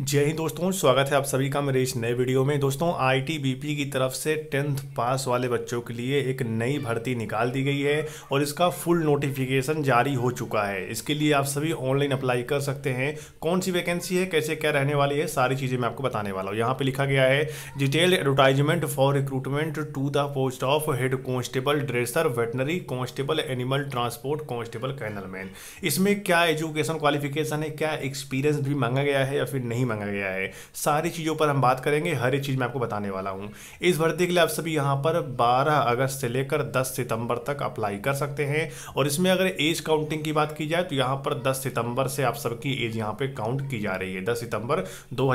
जय हिंद दोस्तों स्वागत है आप सभी का मेरे इस नए वीडियो में दोस्तों आईटीबीपी की तरफ से टेंथ पास वाले बच्चों के लिए एक नई भर्ती निकाल दी गई है और इसका फुल नोटिफिकेशन जारी हो चुका है इसके लिए आप सभी ऑनलाइन अप्लाई कर सकते हैं कौन सी वैकेंसी है कैसे क्या रहने वाली है सारी चीज़ें मैं आपको बताने वाला हूँ यहाँ पर लिखा गया है detail advertisement for recruitment to the post of head constable dresser veterinary constable animal transport constable kennelman इसमें क्या एजुकेशन क्वालिफिकेशन है क्या एक्सपीरियंस भी मांगा गया है या फिर नहीं मांगा गया है सारी चीज़ों पर हम बात करेंगे हर एक चीज़ मैं आपको बताने वाला हूँ इस भर्ती के लिए आप सभी यहाँ पर 12 अगस्त से लेकर 10 सितंबर तक अप्लाई कर सकते हैं और इसमें अगर एज काउंटिंग की बात की जाए तो यहाँ पर दस सितंबर से आप सबकी एज यहाँ पर काउंट की जा रही है दस सितंबर दो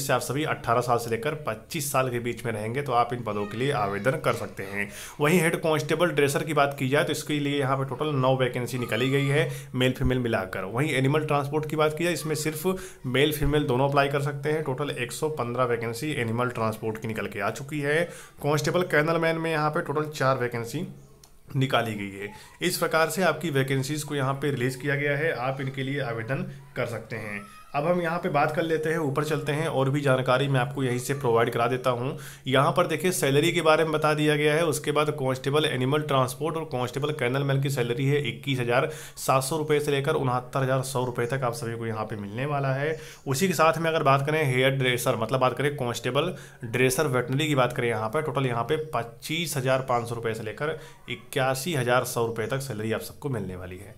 से आप सभी अट्ठारह साल से लेकर पच्चीस साल के बीच में रहेंगे तो आप इन पदों के लिए आवेदन कर सकते हैं वहीं हेड कॉन्स्टेबल ड्रेसर की बात की जाए तो इसके लिए यहाँ पर टोटल नौ वैकेंसी निकाली गई है मेल फीमेल मिलाकर वहीं एनिमल ट्रांसपोर्ट की बात की जाए इसमें सिर्फ मेल फीमेल दोनों अप्लाई कर सकते हैं टोटल 115 वैकेंसी एनिमल ट्रांसपोर्ट की निकल के आ चुकी है कांस्टेबल कर्नल मैन में यहाँ पे टोटल चार वैकेंसी निकाली गई है इस प्रकार से आपकी वैकेंसीज़ को यहाँ पे रिलीज़ किया गया है आप इनके लिए आवेदन कर सकते हैं अब हम यहाँ पे बात कर लेते हैं ऊपर चलते हैं और भी जानकारी मैं आपको यहीं से प्रोवाइड करा देता हूँ यहाँ पर देखिए सैलरी के बारे में बता दिया गया है उसके बाद कांस्टेबल एनिमल ट्रांसपोर्ट और कांस्टेबल कर्नल मैन की सैलरी है इक्कीस हज़ार सात सौ रुपये से लेकर उनहत्तर हज़ार सौ रुपये तक आप सभी को यहाँ पर मिलने वाला है उसी के साथ में अगर बात करें हेयर ड्रेसर मतलब बात करें कॉन्स्टेबल ड्रेसर वेटनरी की बात करें यहाँ पर टोटल यहाँ पर पच्चीस हज़ार से लेकर इक्यासी हज़ार तक सैलरी आप सबको मिलने वाली है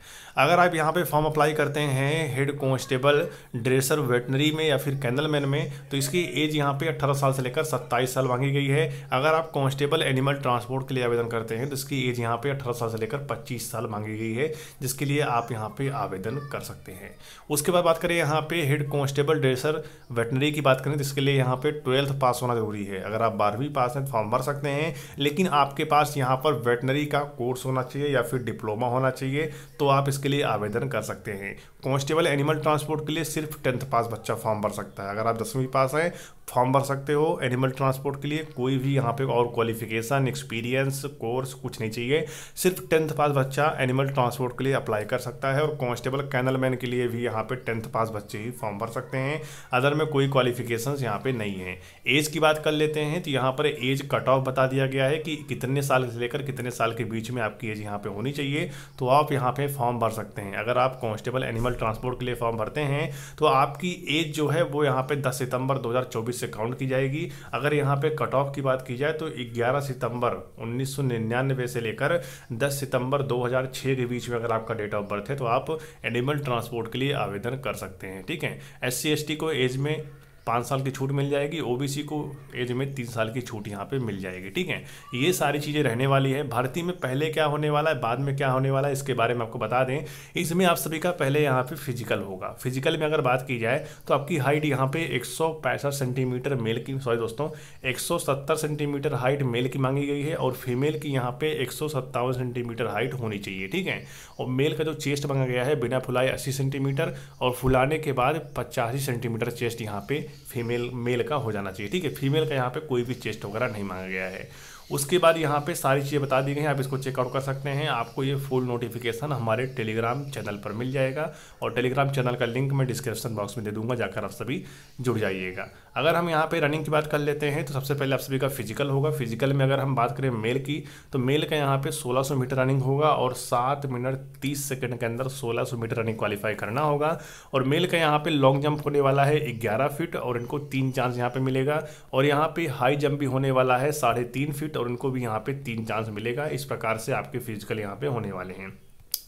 अगर आप यहाँ पर फॉर्म अप्लाई करते हैं हेड कॉन्स्टेबल ड्रेसर वेटनरी में या फिर कैंडलमैन में तो इसकी एज यहाँ पे 18 साल से लेकर 27 साल मांगी गई है अगर आप कॉन्स्टेबल एनिमल ट्रांसपोर्ट के लिए आवेदन करते हैं तो इसकी एज यहाँ पे 18 साल से लेकर 25 साल मांगी गई है जिसके लिए आप यहाँ पे आवेदन कर सकते हैं उसके बाद बात करें यहाँ पे हेड कॉन्स्टेबल ड्रेसर वेटनरी की बात करें तो इसके लिए यहाँ पे ट्वेल्थ पास होना जरूरी है अगर आप बारहवीं पास हैं तो फॉर्म भर सकते हैं लेकिन आपके पास यहाँ पर वेटनरी का कोर्स होना चाहिए या फिर डिप्लोमा होना चाहिए तो आप इसके लिए आवेदन कर सकते हैं कॉन्स्टेबल एनिमल एनिमल ट्रांसपोर्ट के लिए सिर्फ टेंथ पास बच्चा फॉर्म भर सकता है अगर आप दसवीं पास हैं फॉर्म भर सकते हो एनिमल ट्रांसपोर्ट के लिए कोई भी यहाँ पे और क्वालिफिकेशन एक्सपीरियंस कोर्स कुछ नहीं चाहिए सिर्फ टेंथ पास बच्चा एनिमल ट्रांसपोर्ट के लिए अप्लाई कर सकता है और कॉन्स्टेबल कैनलमैन के लिए भी यहाँ पे टेंथ पास बच्चे ही फॉर्म भर सकते हैं अदर में कोई क्वालिफिकेशन यहाँ पे नहीं है एज की बात कर लेते हैं तो यहाँ पर एज कट ऑफ बता दिया गया है कि कितने साल से लेकर कितने साल के बीच में आपकी एज यहाँ पे होनी चाहिए तो आप यहाँ पे फॉर्म भर सकते हैं अगर आप कॉन्स्टेबल एनिमल ट्रांसपोर्ट के लिए फॉर्म भरते हैं तो आपकी एज जो है वो यहाँ पे 10 सितंबर 2024 से काउंट की जाएगी अगर यहाँ पे कट ऑफ की बात की जाए तो 11 सितंबर 1999 से लेकर 10 सितंबर 2006 के बीच में अगर आपका डेट ऑफ बर्थ है तो आप एनिमल ट्रांसपोर्ट के लिए आवेदन कर सकते हैं ठीक है एस सी को एज में पाँच साल की छूट मिल जाएगी ओबीसी को एज में तीन साल की छूट यहाँ पे मिल जाएगी ठीक है ये सारी चीज़ें रहने वाली है भर्ती में पहले क्या होने वाला है बाद में क्या होने वाला है इसके बारे में आपको बता दें इसमें आप सभी का पहले यहाँ पे फिजिकल होगा फिजिकल में अगर बात की जाए तो आपकी हाइट यहाँ पे एक सेंटीमीटर मेल की सॉरी दोस्तों एक सेंटीमीटर हाइट मेल की मांगी गई है और फीमेल की यहाँ पे एक सेंटीमीटर हाइट होनी चाहिए ठीक है और मेल का जो चेस्ट मांगा गया है बिना फुलाए अस्सी सेंटीमीटर और फुलाने के बाद पचासी सेंटीमीटर चेस्ट यहाँ पर फीमेल मेल का हो जाना चाहिए ठीक है फीमेल का यहाँ पे कोई भी चेस्ट वगैरह नहीं मांगा गया है उसके बाद यहाँ पे सारी चीज़ें बता दी गई हैं आप इसको चेकआउट कर सकते हैं आपको ये फुल नोटिफिकेशन हमारे टेलीग्राम चैनल पर मिल जाएगा और टेलीग्राम चैनल का लिंक मैं डिस्क्रिप्शन बॉक्स में दे दूंगा जाकर आप सभी जुड़ जाइएगा अगर हम यहाँ पे रनिंग की बात कर लेते हैं तो सबसे पहले आप सभी का फिजिकल होगा फिजिकल में अगर हम बात करें मेल की तो मेल का यहाँ पर सोलह मीटर रनिंग होगा और सात मिनट तीस सेकेंड के अंदर सोलह मीटर रनिंग क्वालिफाई करना होगा और मेल का यहाँ पर लॉन्ग जंप होने वाला है ग्यारह फिट और इनको तीन चांस यहाँ पर मिलेगा और यहाँ पर हाई जंप भी होने वाला है साढ़े फीट और उनको भी यहाँ पे तीन चांस मिलेगा इस प्रकार से आपके फिजिकल यहाँ पे होने वाले हैं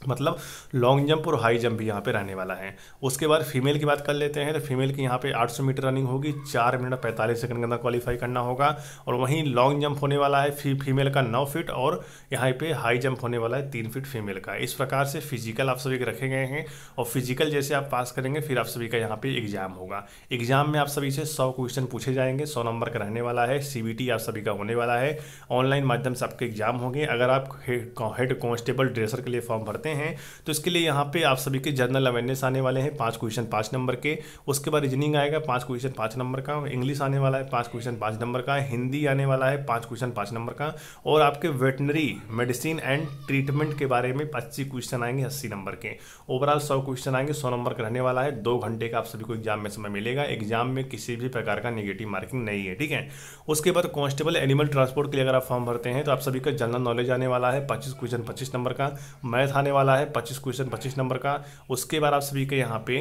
मतलब लॉन्ग जंप और हाई जंप भी यहाँ पे रहने वाला है उसके बाद फीमेल की बात कर लेते हैं तो फीमेल की यहाँ पे 800 मीटर रनिंग होगी चार मिनट पैंतालीस सेकंड के अंदर क्वालिफाई करना होगा और वहीं लॉन्ग जंप होने वाला है फी, फीमेल का नौ फीट और यहाँ पे हाई जंप होने वाला है तीन फीट फीमेल का इस प्रकार से फिजिकल आप सभी के रखे गए हैं और फिजिकल जैसे आप पास करेंगे फिर आप सभी का यहाँ पर एग्जाम होगा एग्जाम में आप सभी से सौ क्वेश्चन पूछे जाएंगे सौ नंबर का रहने वाला है सी आप सभी का होने वाला है ऑनलाइन माध्यम से आपके एग्जाम होंगे अगर आप हेड कॉन्स्टेबल ड्रेसर के लिए फॉर्म भरते हैं हैं तो इसके लिए यहाँ पे आप सभी के जनरल अवेयरनेस आने वाले हैं पांच क्वेश्चन पांच नंबर के उसके बाद रीजनिंग आएगा पांच क्वेश्चन पांच नंबर का इंग्लिश आने वाला है पांच क्वेश्चन पांच नंबर का हिंदी आने वाला है पांच क्वेश्चन पांच नंबर का और आपके वेटनरी मेडिसिन एंड ट्रीटमेंट के बारे में पच्चीस क्वेश्चन आएंगे अस्सी नंबर के ओवरऑल सौ क्वेश्चन आएंगे सौ नंबर का रहने वाला है दो घंटे का आप सभी को एग्जाम में समय मिलेगा एग्जाम में किसी भी प्रकार का निगेटिव मार्किंग नहीं है ठीक है उसके बाद कॉन्स्टेबल एनिमल ट्रांसपोर्ट के लिए अगर आप फॉर्म भरते हैं तो आप सभी का जनरल नॉलेज आने वाला है पच्चीस क्वेश्चन पच्चीस नंबर का मैथ आने वाला वाला है पच्चीस क्वेश्चन पच्चीस नंबर का उसके बाद आप सभी के यहाँ पे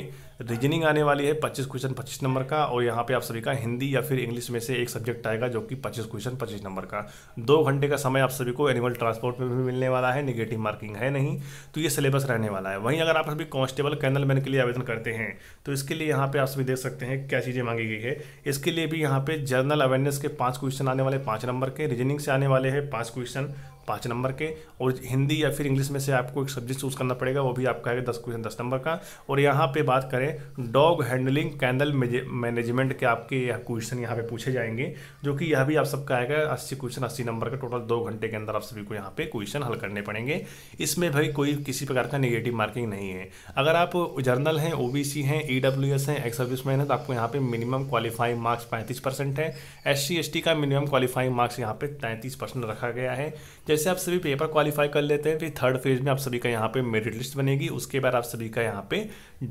रीजनिंग आने वाली है पच्चीस क्वेश्चन पच्चीस नंबर का और यहाँ पे आप सभी का हिंदी या फिर इंग्लिश में से एक सब्जेक्ट आएगा जो कि पच्चीस क्वेश्चन पच्चीस नंबर का दो घंटे का समय आप सभी को एनिमल ट्रांसपोर्ट में भी मिलने वाला है निगेटिव मार्किंग है नहीं तो ये सिलेबस रहने वाला है वहीं अगर आप सभी कॉन्स्टेबल कैनल मैन के लिए आवेदन करते हैं तो इसके लिए यहाँ पर आप सभी देख सकते हैं क्या चीज़ें मांगी गई है इसके लिए भी यहाँ पर जर्नल अवेयरनेस के पाँच क्वेश्चन आने वाले पाँच नंबर के रीजनिंग से आने वाले हैं पाँच क्वेश्चन पाँच नंबर के और हिंदी या फिर इंग्लिश में से आपको एक सब्जेक्ट चूज़ करना पड़ेगा वो भी आपका है दस क्वेश्चन दस नंबर का और यहाँ पे बात करें डॉग हैंडलिंग कैंडल मैनेजमेंट के आपके यह क्वेश्चन यहाँ पे पूछे जाएंगे जो कि यह भी आप सबका आएगा अस्सी क्वेश्चन अस्सी नंबर का टोटल दो घंटे के अंदर आप सभी को यहाँ पे क्वेश्चन हल करने पड़ेंगे इसमें भाई कोई किसी प्रकार का निगेटिव मार्किंग नहीं है अगर आप जर्नल हैं ओ हैं ई डब्ल्यू एस हैं एक्स सर्विस मैन तो आपको यहाँ पे मिनिमम क्वालिफाइंग मार्क्स पैंतीस परसेंट है एस सी एस का मिनिमम क्वालिफाइंग मार्क्स यहाँ पे तैंतीस परसेंट रखा गया है जैसे आप सभी पेपर क्वालिफाई कर लेते हैं फिर थर्ड फेज में आप सभी का यहाँ पे मेरिट लिस्ट बनेगी उसके बाद आप सभी का यहाँ पे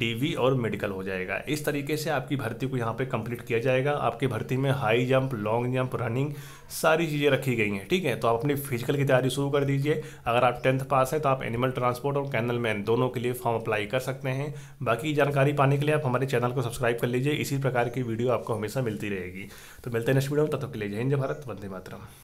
डीवी और मेडिकल हो जाएगा इस तरीके से आपकी भर्ती को यहाँ पे कंप्लीट किया जाएगा आपकी भर्ती में high jump long jump running सारी चीज़ें रखी गई हैं ठीक है तो आप अपनी फिजिकल की तैयारी शुरू कर दीजिए अगर आप टेंथ पास हैं तो आप एनिमल ट्रांसपोर्ट और कैनल मैन दोनों के लिए फॉर्म अप्लाई कर सकते हैं बाकी जानकारी पाने के लिए आप हमारे चैनल को सब्सक्राइब कर लीजिए इसी प्रकार की वीडियो आपको हमेशा मिलती रहेगी तो मिलते हैं नेक्स्ट वीडियो में तब तक के लिए जय हिंद भारत वंदे मातरम